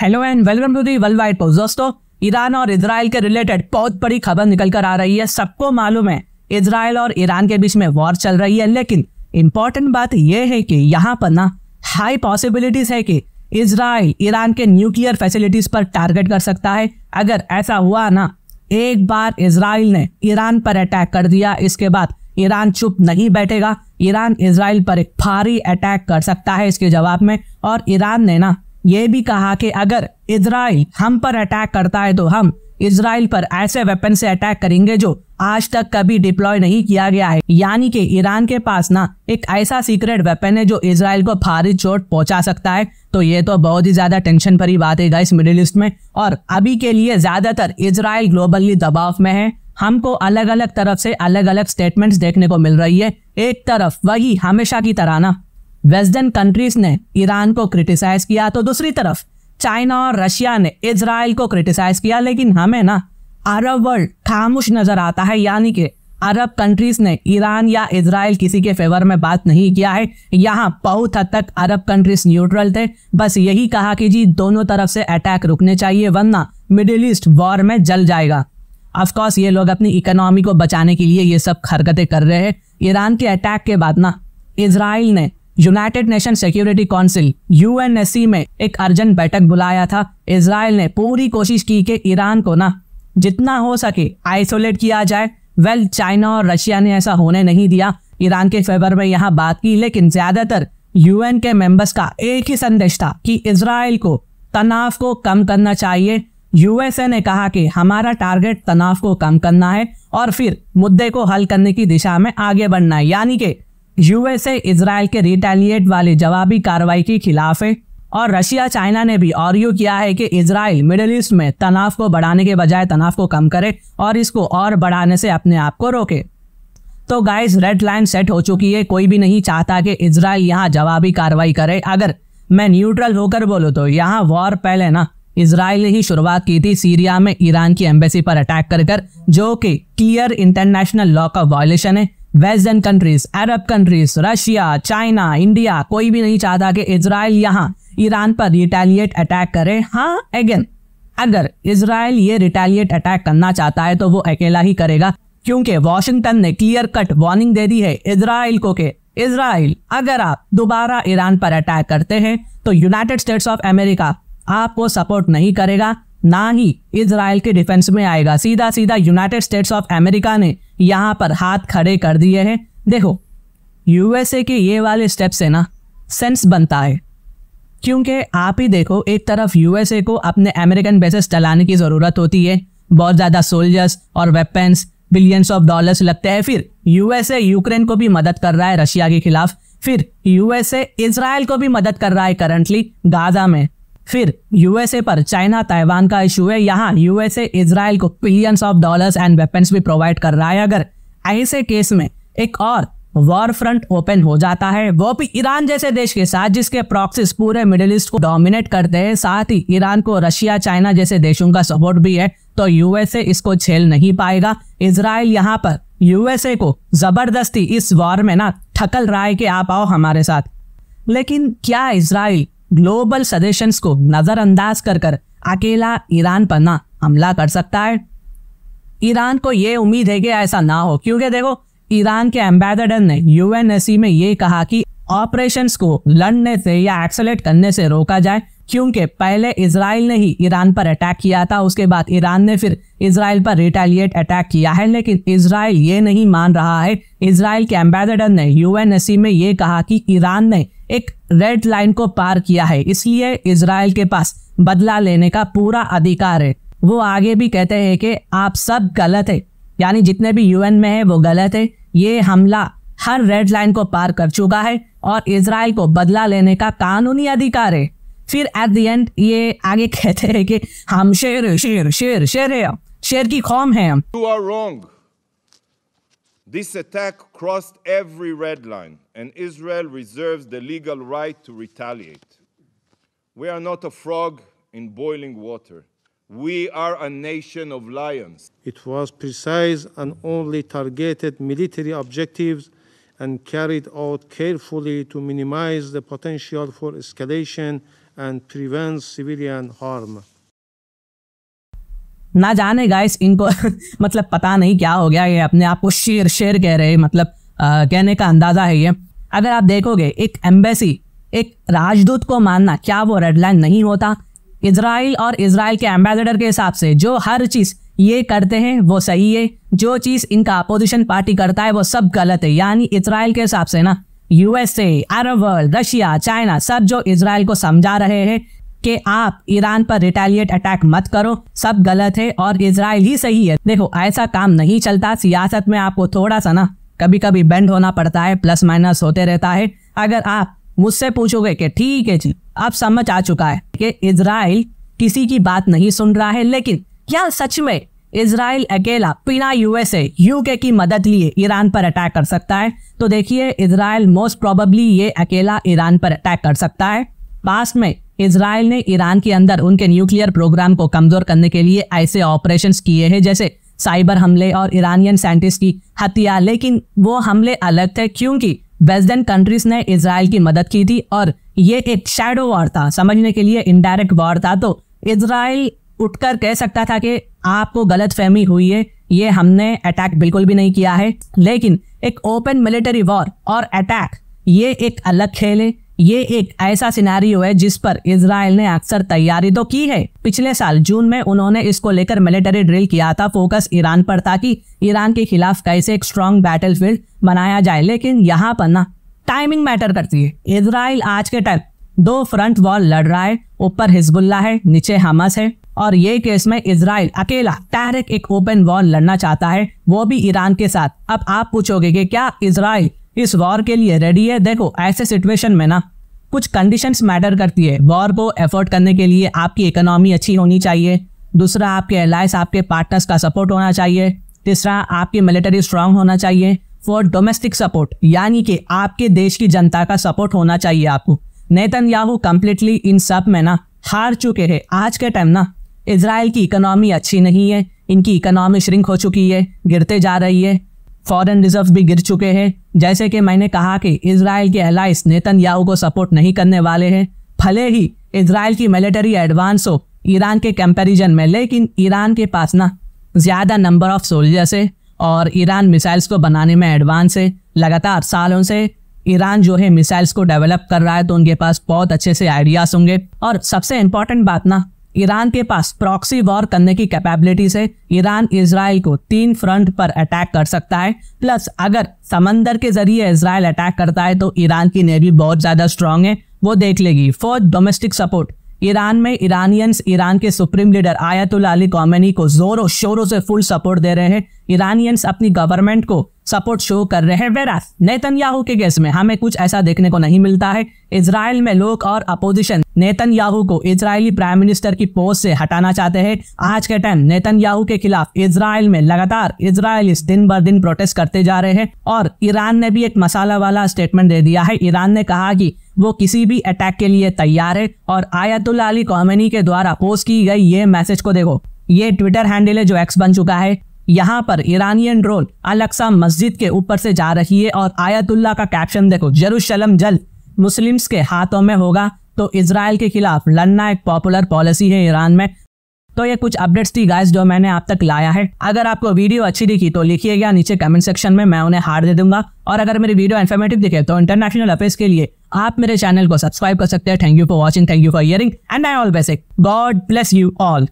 Hello and welcome to the world wide post दोस्तों Iran और Israel के related बहुत बड़ी खबर निकल कर आ रही है सबको मालूम है इसराइल और ईरान के बीच में वॉर चल रही है लेकिन इम्पॉर्टेंट बात यह है कि यहाँ पर ना हाई पॉसिबिलिटीज है कि इसराइल ईरान के न्यूक्लियर फैसिलिटीज पर टारगेट कर सकता है अगर ऐसा हुआ ना एक बार इसराइल ने ईरान पर अटैक कर दिया इसके बाद ईरान चुप नहीं बैठेगा ईरान इसराइल पर एक भारी अटैक कर सकता है इसके जवाब में और ईरान ने ना ये भी कहा कि अगर इसराइल हम पर अटैक करता है तो हम इसराइल पर ऐसे वेपन से अटैक करेंगे जो आज तक कभी डिप्लॉय नहीं किया गया है यानी कि ईरान के पास ना एक ऐसा सीक्रेट वेपन है जो इसराइल को भारी चोट पहुंचा सकता है तो ये तो बहुत ही ज्यादा टेंशन भरी बात है इस मिडिल ईस्ट में और अभी के लिए ज्यादातर इसराइल ग्लोबली दबाव में है हमको अलग अलग तरफ से अलग अलग स्टेटमेंट्स देखने को मिल रही है एक तरफ वही हमेशा की तरह ना वेस्टर्न कंट्रीज ने ईरान को क्रिटिसाइज किया तो दूसरी तरफ चाइना और रशिया ने इसराइल को क्रिटिसाइज किया लेकिन हमें ना अरब वर्ल्ड खामोश नजर आता है यानी कि अरब कंट्रीज ने ईरान या इसराइल किसी के फेवर में बात नहीं किया है यहाँ बहुत हद तक अरब कंट्रीज न्यूट्रल थे बस यही कहा कि जी दोनों तरफ से अटैक रुकने चाहिए वरना मिडिल ईस्ट वॉर में जल जाएगा ऑफकोर्स ये लोग अपनी इकोनॉमी को बचाने के लिए ये सब हरकतें कर रहे हैं ईरान के अटैक के बाद ना इसराइल ने यूनाइटेड नेशन सिक्योरिटी काउंसिल यू में एक अर्जेंट बैठक बुलाया था इसराइल ने पूरी कोशिश की कि ईरान को ना जितना हो सके आइसोलेट किया जाए वेल चाइना और रशिया ने ऐसा होने नहीं दिया ईरान के फेवर में यहाँ बात की लेकिन ज्यादातर यूएन के मेंबर्स का एक ही संदेश था कि इसराइल को तनाव को कम करना चाहिए यूएसए ने कहा कि हमारा टारगेट तनाव को कम करना है और फिर मुद्दे को हल करने की दिशा में आगे बढ़ना है यानी कि यूएसए इसराइल के रिटेलिएट वाले जवाबी कार्रवाई के खिलाफ है और रशिया चाइना ने भी और यू किया है कि इसराइल मिडल ईस्ट में तनाव को बढ़ाने के बजाय तनाव को कम करे और इसको और बढ़ाने से अपने आप को रोके तो गाइस रेड लाइन सेट हो चुकी है कोई भी नहीं चाहता कि इसराइल यहाँ जवाबी कार्रवाई करे अगर मैं न्यूट्रल होकर बोलूँ तो यहाँ वॉर पहले ना इसराइल ने ही शुरुआत की थी सीरिया में ईरान की एम्बेसी पर अटैक कर कर जो कि क्लियर इंटरनेशनल लॉ का वायोलेशन है western countries Arab countries Russia China India कोई भी नहीं चाहता कि इसराइल यहाँ ईरान पर रिटेलिएट अटैक करे हाँ अगेन अगर इसराइल ये रिटेलिएट अटैक करना चाहता है तो वो अकेला ही करेगा क्योंकि वॉशिंगटन ने क्लियर कट वार्निंग दे दी है इसराइल को के इसराइल अगर आप दोबारा ईरान पर अटैक करते हैं तो यूनाइटेड स्टेट्स ऑफ अमेरिका आपको सपोर्ट नहीं करेगा ना ही इसराइल के डिफेंस में आएगा सीधा सीधा यूनाइटेड स्टेट्स ऑफ अमेरिका ने यहाँ पर हाथ खड़े कर दिए हैं देखो यूएसए के ये वाले स्टेप से ना सेंस बनता है क्योंकि आप ही देखो एक तरफ यूएसए को अपने अमेरिकन बेसिस चलाने की ज़रूरत होती है बहुत ज़्यादा सोल्जर्स और वेपन्स बिलियंस ऑफ डॉलर्स लगते हैं फिर यूएसए यूक्रेन को भी मदद कर रहा है रशिया के खिलाफ फिर यूएसए इसराइल को भी मदद कर रहा है करंटली गाजा में फिर यूएसए पर चाइना ताइवान का इशू है यहाँ यूएसए इसराइल को billions of dollars and weapons भी प्रोवाइड कर रहा है अगर ऐसे केस में एक और वॉर फ्रंट ओपन हो जाता है वो भी ईरान जैसे देश के साथ जिसके प्रॉक्सिस पूरे मिडिल ईस्ट को डोमिनेट करते हैं साथ ही ईरान को रशिया चाइना जैसे देशों का सपोर्ट भी है तो यूएसए इसको झेल नहीं पाएगा इसराइल यहाँ पर यूएसए को जबरदस्ती इस वॉर में ना ठकल रहा है कि आप आओ हमारे साथ लेकिन क्या इसराइल ग्लोबल सजेशंस को नज़रअंदाज कर कर अकेला ईरान पर ना हमला कर सकता है ईरान को यह उम्मीद है कि ऐसा ना हो क्योंकि देखो ईरान के एम्बेसडर ने यूएनएससी में ये कहा कि ऑपरेशन को लड़ने से या एक्सलेट करने से रोका जाए क्योंकि पहले इसराइल ने ही ईरान पर अटैक किया था उसके बाद ईरान ने फिर इसराइल पर रिटेलिएट अटैक किया है लेकिन इसराइल ये नहीं मान रहा है इसराइल के एम्बेसडर ने यूएनएससी में ये कहा कि ईरान ने एक रेड लाइन को पार किया है इसलिए इसराइल के पास बदला लेने का पूरा अधिकार है वो आगे भी कहते हैं कि आप सब गलत है यानी जितने भी यूएन में है वो गलत है ये हमला हर रेड लाइन को पार कर चुका है और इसराइल को बदला लेने का कानूनी अधिकार है फिर एट द एंड ये आगे कहते हैं कि हम शेर शेर शेर शेर है शेर की कौम है हम you are wrong this attack crossed every red line and Israel reserves the legal right to retaliate. We are not a frog in boiling water. We are a nation of lions. It was precise and only targeted military objectives and carried out carefully to minimize the potential for escalation and prevent civilian harm. ना जाने guys इनको मतलब पता नहीं क्या हो गया ये अपने आप को शेर शेर कह रहे मतलब कहने का अंदाज़ा है ये अगर आप देखोगे एक एम्बेसी एक राजदूत को मानना क्या वो रेड लाइन नहीं होता इसराइल और इसराइल के एम्बेसडर के हिसाब से जो हर चीज़ ये करते हैं वो सही है जो चीज़ इनका अपोजिशन पार्टी करता है वो सब गलत है यानी इसराइल के हिसाब से ना U S A Arab world Russia China सब जो इसराइल को समझा रहे हैं कि आप ईरान पर रिटेलिएट अटैक मत करो सब गलत है और इसराइल ही सही है देखो ऐसा काम नहीं चलता सियासत में आपको थोड़ा सा ना कभी कभी बेंड होना पड़ता है प्लस माइनस होते रहता है अगर आप मुझसे पूछोगे कि ठीक है जी आप समझ आ चुका है कि इसराइल किसी की बात नहीं सुन रहा है लेकिन क्या सच में इसराइल अकेला बिना यूएसए यूके की मदद लिए ईरान पर अटैक कर सकता है तो देखिए इसराइल मोस्ट प्रोबेबली ये अकेला ईरान पर अटैक कर सकता है पास में इसराइल ने ईरान के अंदर उनके न्यूक्लियर प्रोग्राम को कमजोर करने के लिए ऐसे ऑपरेशंस किए हैं जैसे साइबर हमले और ईरानियन साइंटिस्ट की हत्या लेकिन वो हमले अलग थे क्योंकि वेस्टर्न कंट्रीज ने इसराइल की मदद की थी और ये एक शेडो वॉर था समझने के लिए इनडायरेक्ट वॉर था तो इसराइल उठकर कह सकता था कि आपको गलत फहमी हुई है ये हमने अटैक बिल्कुल भी नहीं किया है लेकिन एक ओपन मिलिट्री वॉर और अटैक ये एक अलग खेल है ये एक ऐसा सिनेरियो है जिस पर इसराइल ने अक्सर तैयारी तो की है पिछले साल जून में उन्होंने इसको लेकर मिलिटरी ड्रिल किया था फोकस ईरान पर था कि ईरान के खिलाफ कैसे एक स्ट्रॉन्ग बैटल बनाया जाए लेकिन यहाँ पर ना टाइमिंग मैटर करती है इसराइल आज के टाइम दो फ्रंट वॉल लड़ रहा है ऊपर हिजबुल्ला है नीचे हमस है और ये केस में इसराइल अकेला डायरेक्ट एक ओपन वॉर लड़ना चाहता है वो भी ईरान के साथ अब आप पूछोगे कि क्या इसराइल इस वॉर के लिए रेडी है देखो ऐसे सिचुएशन में ना कुछ कंडीशंस मैटर करती है वॉर को एफोर्ड करने के लिए आपकी इकोनॉमी अच्छी होनी चाहिए दूसरा आपके एलाइस आपके पार्टनर्स का सपोर्ट होना चाहिए तीसरा आपकी मिलिट्री स्ट्रांग होना चाहिए फॉर डोमेस्टिक सपोर्ट यानी कि आपके देश की जनता का सपोर्ट होना चाहिए आपको नेतन याहू कम्प्लीटली इन सब में ना हार चुके हैं आज के टाइम ना इसराइल की इकोनॉमी अच्छी नहीं है इनकी इकोनॉमी श्रिंक हो चुकी है गिरते जा रही है फॉरेन रिजर्व भी गिर चुके हैं जैसे कि मैंने कहा कि इसराइल के अलाइस नेतन याहू को सपोर्ट नहीं करने वाले हैं भले ही इसराइल की मिलिटरी एडवांस हो ईरान के कंपेरिजन में लेकिन ईरान के पास ना ज़्यादा नंबर ऑफ सोल्जर्स है और ईरान मिसाइल्स को बनाने में एडवांस है लगातार सालों से ईरान जो है मिसाइल्स को डेवलप कर रहा है तो उनके पास बहुत अच्छे से आइडियाज़ होंगे और सबसे इम्पॉर्टेंट बात ना ईरान के पास प्रॉक्सी वॉर करने की कैपेबिलिटी से ईरान इसराइल को तीन फ्रंट पर अटैक कर सकता है प्लस अगर समंदर के जरिए इसराइल अटैक करता है तो ईरान की नेवी बहुत ज़्यादा स्ट्रांग है वो देख लेगी फोर्थ डोमेस्टिक सपोर्ट ईरान में ईरानियंस ईरान के supreme leader Ayatollah Ali Khamenei को जोरों शोरों से फुल सपोर्ट दे रहे हैं ईरानियंस अपनी गवर्नमेंट को सपोर्ट शो कर रहे हैं वेरास नेतन्याहू के केस में हमें कुछ ऐसा देखने को नहीं मिलता है इसराइल में लोग और अपोजिशन नेतन्याहू को इसराइली प्राइम मिनिस्टर की पोस्ट से हटाना चाहते हैं आज के टाइम नेतन्याहू के खिलाफ इसराइल में लगातार इसराइल दिन बर दिन प्रोटेस्ट करते जा रहे हैं और ईरान ने भी एक मसाला वाला स्टेटमेंट दे दिया है ईरान ने कहा कि वो किसी भी अटैक के लिए तैयार है और आयतुल्ला अली कॉमेनी के द्वारा पोस्ट की गई ये मैसेज को देखो ये ट्विटर हैंडल है जो एक्स बन चुका है यहाँ पर ईरानियन ड्रोन अलक्सा मस्जिद के ऊपर से जा रही है और आयतुल्ला का कैप्शन देखो जरूशलम जल मुस्लिम्स के हाथों में होगा तो इसराइल के खिलाफ लड़ना एक पॉपुलर पॉलिसी है ईरान में तो ये कुछ अपडेट्स थी गाइस जो मैंने आप तक लाया है अगर आपको वीडियो अच्छी दिखी तो लिखिएगा नीचे कमेंट सेक्शन में मैं उन्हें हार दे दूंगा और अगर मेरी वीडियो इन्फॉर्मेटिव दिखे तो इंटरनेशनल अफेयर्स के लिए आप मेरे चैनल को सब्सक्राइब कर सकते हैं thank you for watching thank you for hearing and I all basic God bless you all